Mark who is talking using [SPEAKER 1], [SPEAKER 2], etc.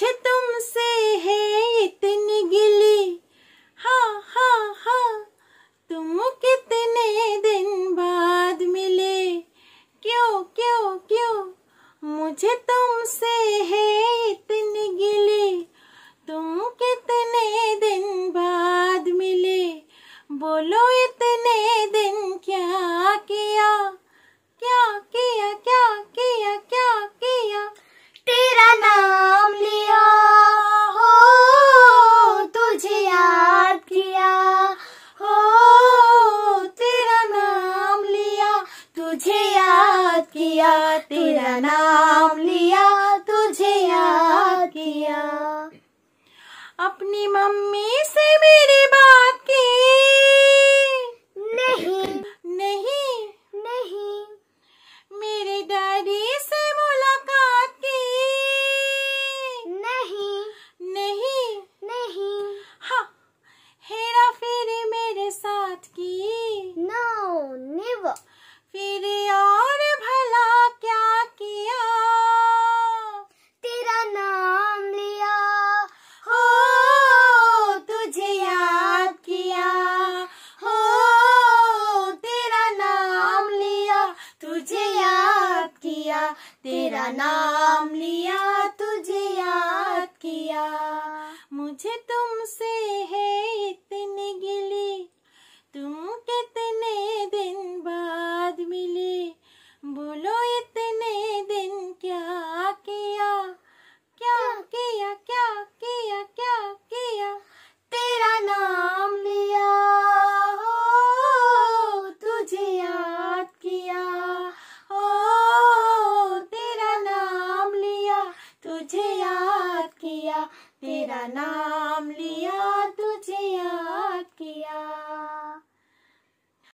[SPEAKER 1] मुझे तुमसे है इतनी गिली हा हा हा तुम कितने दिन बाद मिले क्यों क्यों क्यों मुझे तुमसे है इतनी गिली तुम कितने दिन बाद मिले बोलो इतने दिन क्या तुझे याद किया तेरा नाम लिया तुझे याद किया अपनी मम्मी तेरा नाम लिया तुझे याद किया मुझे तुमसे है मुझे याद किया
[SPEAKER 2] मेरा नाम लिया